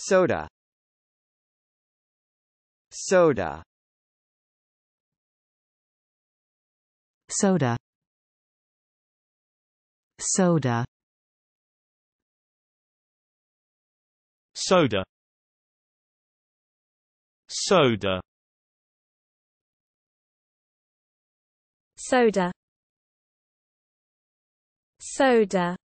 soda soda soda soda soda soda soda soda